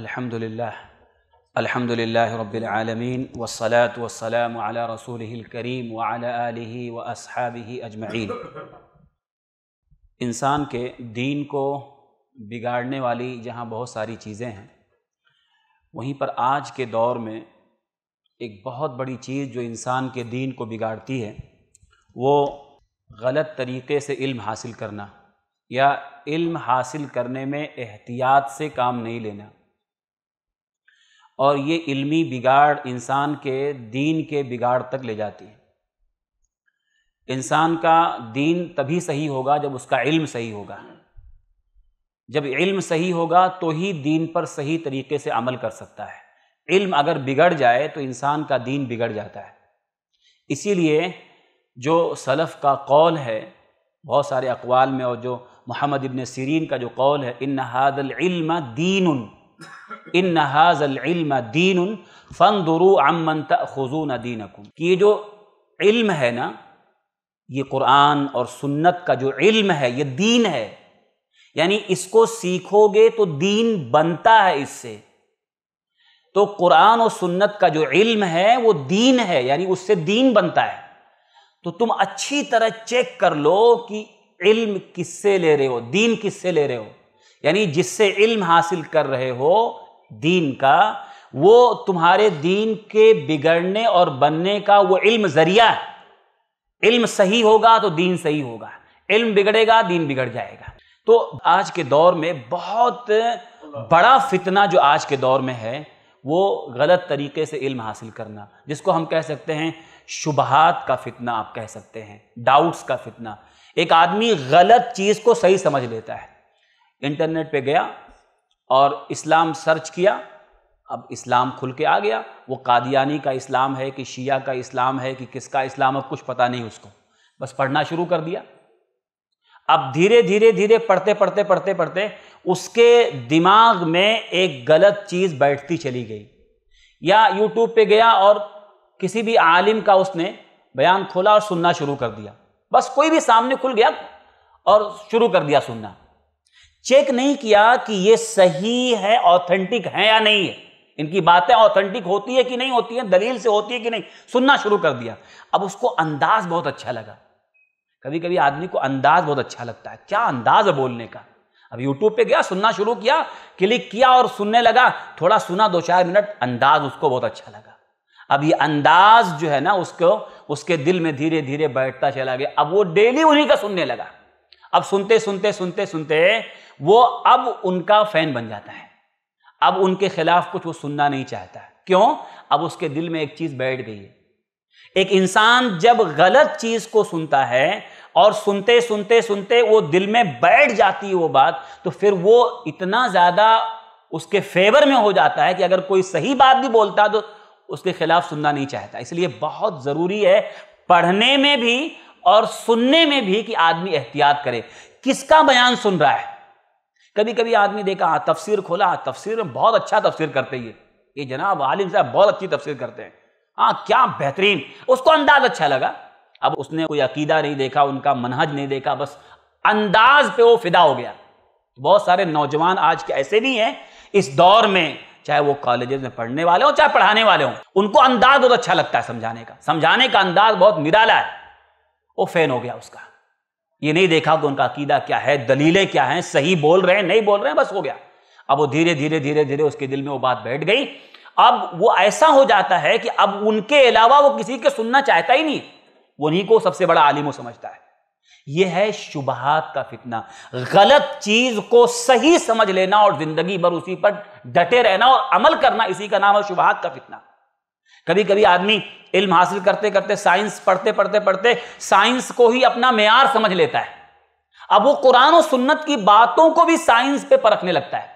الحمد لله الحمد لله رب العالمين والصلاة والسلام على رسوله الكريم وعلى آله وأصحابه أجمعين इंसान के दीन को बिगाड़ने वाली जहाँ बहुत सारी चीज़ें हैं वहीं पर आज के दौर में एक बहुत बड़ी चीज़ जो इंसान के दीन को बिगाड़ती है वो गलत तरीके से इल्म हासिल करना या इल्म हासिल करने में एहतियात से काम नहीं लेना और ये इल्मी बिगाड़ इंसान के दीन के बिगाड़ तक ले जाती है इंसान का दीन तभी सही होगा जब उसका इल्म सही होगा जब इल्म सही होगा तो ही दीन पर सही तरीके से अमल कर सकता है इल्म अगर बिगड़ जाए तो इंसान का दीन बिगड़ जाता है इसीलिए जो सलफ़ का कौल है बहुत सारे अकवाल में और जो मोहम्मद इबन सीरीन का जो कौल है इन हादल इल्म दीन इन हाजल दीन फ़न दुरु अमन तजून दीन कि ये जो इल्म है ना ये कुरान और सुन्नत का जो इल्म है ये दीन है यानी इसको सीखोगे तो दीन बनता है इससे तो कुरान और सुन्नत का जो इल्म है वो दीन है यानी उससे दीन बनता है तो तुम अच्छी तरह चेक कर लो कि इल्म किससे ले रहे हो दीन किससे ले रहे हो यानी जिससे इल्म हासिल कर रहे हो दीन का वो तुम्हारे दीन के बिगड़ने और बनने का वो इल्म जरिया है इल्म सही होगा तो दीन सही होगा इल्म बिगड़ेगा दीन बिगड़ जाएगा तो आज के दौर में बहुत बड़ा फितना जो आज के दौर में है वो गलत तरीके से इल्म हासिल करना जिसको हम कह सकते हैं शुबहात का फितना आप कह सकते हैं डाउट्स का फितना एक आदमी गलत चीज़ को सही समझ लेता है इंटरनेट पे गया और इस्लाम सर्च किया अब इस्लाम खुल के आ गया वो कादियानी का इस्लाम है कि शिया का इस्लाम है कि किसका इस्लाम अब कुछ पता नहीं उसको बस पढ़ना शुरू कर दिया अब धीरे धीरे धीरे पढ़ते पढ़ते पढ़ते पढ़ते उसके दिमाग में एक गलत चीज़ बैठती चली गई या यूट्यूब पे गया और किसी भी आलिम का उसने बयान खोला और सुनना शुरू कर दिया बस कोई भी सामने खुल गया और शुरू कर दिया सुनना चेक नहीं किया कि ये सही है ऑथेंटिक है या नहीं है इनकी बातें ऑथेंटिक होती है कि नहीं होती है दलील से होती है कि नहीं सुनना शुरू कर दिया अब उसको अंदाज बहुत अच्छा लगा कभी कभी आदमी को अंदाज बहुत अच्छा लगता है क्या अंदाज है बोलने का अब यूट्यूब पे गया सुनना शुरू किया क्लिक किया और सुनने लगा थोड़ा सुना दो चार मिनट अंदाज उसको बहुत अच्छा लगा अब ये अंदाज जो है ना उसको उसके दिल में धीरे धीरे बैठता चला गया अब वो डेली उन्हीं का सुनने लगा अब सुनते सुनते सुनते सुनते वो अब उनका फैन बन जाता है अब उनके खिलाफ कुछ वो सुनना नहीं चाहता क्यों अब उसके दिल में एक चीज बैठ गई है एक इंसान जब गलत चीज को सुनता है और सुनते सुनते सुनते वो दिल में बैठ जाती है वो बात तो फिर वो इतना ज्यादा उसके फेवर में हो जाता है कि अगर कोई सही बात भी बोलता तो उसके खिलाफ सुनना नहीं चाहता इसलिए बहुत जरूरी है पढ़ने में भी और सुनने में भी कि आदमी एहतियात करे किसका बयान सुन रहा है कभी कभी आदमी देखा हाँ तफसीर खोला हाँ तफसीर में बहुत अच्छा तफसीर करते ये ये जनाब आलिम साहब बहुत अच्छी तफसीर करते हैं हाँ क्या बेहतरीन उसको अंदाज अच्छा लगा अब उसने कोई अकीदा नहीं देखा उनका मनहज नहीं देखा बस अंदाज पे वो फिदा हो गया बहुत सारे नौजवान आज के ऐसे भी हैं इस दौर में चाहे वो कॉलेजेस में पढ़ने वाले हों चाहे पढ़ाने वाले हों उनको अंदाज बहुत अच्छा लगता है समझाने का समझाने का अंदाज बहुत निराला है वो फैन हो गया उसका ये नहीं देखा कि उनका अकीदा क्या है दलीलें क्या हैं सही बोल रहे हैं नहीं बोल रहे हैं बस हो गया अब वो धीरे धीरे धीरे धीरे उसके दिल में वो बात बैठ गई अब वो ऐसा हो जाता है कि अब उनके अलावा वो किसी के सुनना चाहता ही नहीं उन्हीं को सबसे बड़ा आलिम समझता है यह है शुबहात का फितना गलत चीज को सही समझ लेना और जिंदगी भर उसी पर डटे रहना और अमल करना इसी का नाम है शुबहात का फितना कभी कभी आदमी इल्म हासिल करते करते साइंस पढ़ते पढ़ते पढ़ते साइंस को ही अपना मैार समझ लेता है अब वो कुरान और सुन्नत की बातों को भी साइंस पे परखने लगता है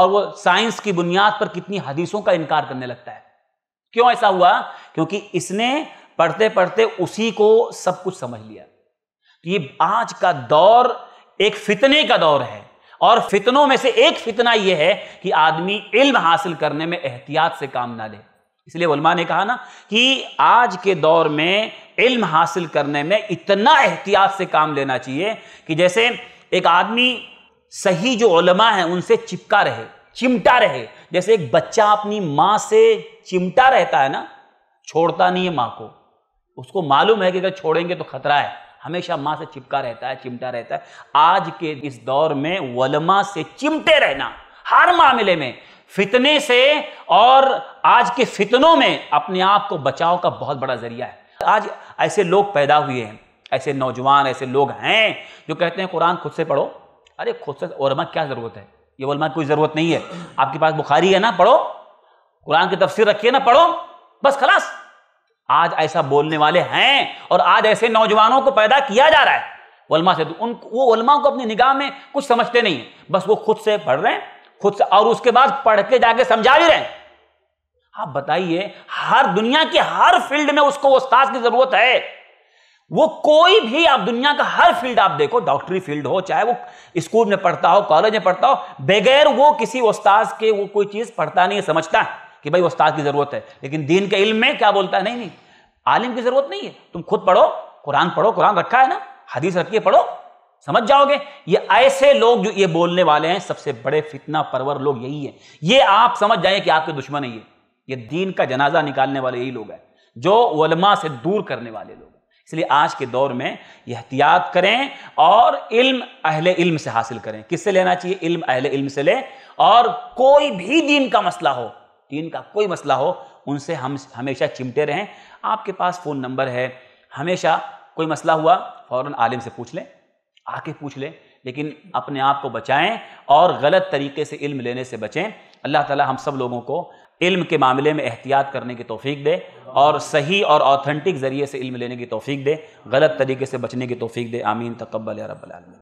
और वो साइंस की बुनियाद पर कितनी हदीसों का इनकार करने लगता है क्यों ऐसा हुआ क्योंकि इसने पढ़ते पढ़ते उसी को सब कुछ समझ लिया तो ये आज का दौर एक फितने का दौर है और फितनों में से एक फितना यह है कि आदमी इल्म हासिल करने में एहतियात से काम ना ले इसलिए उलमा ने कहा ना कि आज के दौर में इल्म हासिल करने में इतना एहतियात से काम लेना चाहिए कि जैसे एक आदमी सही जो उलमा है उनसे चिपका रहे चिमटा रहे जैसे एक बच्चा अपनी माँ से चिमटा रहता है ना छोड़ता नहीं है माँ को उसको मालूम है कि अगर छोड़ेंगे तो खतरा है हमेशा माँ से चिपका रहता है चिमटा रहता है आज के इस दौर में वलमा से चिमटे रहना हर मामले में फितने से और आज के फितनों में अपने आप को बचाव का बहुत बड़ा जरिया है आज ऐसे लोग पैदा हुए हैं ऐसे नौजवान ऐसे लोग हैं जो कहते हैं कुरान खुद से पढ़ो अरे खुद से वलमा क्या ज़रूरत है ये वलमा की कोई ज़रूरत नहीं है आपके पास बुखारी है ना पढ़ो कुरान की तफसीर रखिए ना पढ़ो बस खलास आज ऐसा बोलने वाले हैं और आज ऐसे नौजवानों को पैदा किया जा रहा है वलमा से तो उन वो वलमा को अपनी निगाह में कुछ समझते नहीं है बस वो खुद से पढ़ रहे हैं खुद से और उसके बाद पढ़ के जाके समझा भी रहे हैं आप बताइए हर दुनिया के हर फील्ड में उसको उस्ताद की जरूरत है वो कोई भी आप दुनिया का हर फील्ड आप देखो डॉक्टरी फील्ड हो चाहे वो स्कूल में पढ़ता हो कॉलेज में पढ़ता हो बगैर वो किसी उस्ताद के वो कोई चीज़ पढ़ता नहीं समझता कि भाई उस्ताद की ज़रूरत है लेकिन दीन के इल्म में क्या बोलता है नहीं नहीं आलिम की जरूरत नहीं है तुम खुद पढ़ो कुरान पढ़ो कुरान रखा है ना हदीस रखिए पढ़ो समझ जाओगे ये ऐसे लोग जो ये बोलने वाले हैं सबसे बड़े फितना परवर लोग यही है ये आप समझ जाए कि आपके दुश्मन है ये ये दीन का जनाजा निकालने वाले यही लोग हैं जो वलमा से दूर करने वाले लोग इसलिए आज के दौर में एहतियात करें और इल्म अहले इल्म से हासिल करें किससे लेना चाहिए इल्म अहले इल्म से लें और कोई भी दीन का मसला हो दीन का कोई मसला हो उनसे हम हमेशा चिमटे रहें आपके पास फ़ोन नंबर है हमेशा कोई मसला हुआ फ़ौर आलिम से पूछ लें आके पूछ लें लेकिन अपने आप को बचाएं और गलत तरीके से इल्म लेने से बचें अल्लाह ताला हम सब लोगों को इल्म के मामले में एहतियात करने की तोफ़ी दे और सही और ऑथेंटिक ज़रिए से इल्म लेने की तोफ़ी दे गलत तरीके से बचने की तोफ़ी दे आमीन तकबल रबालमीन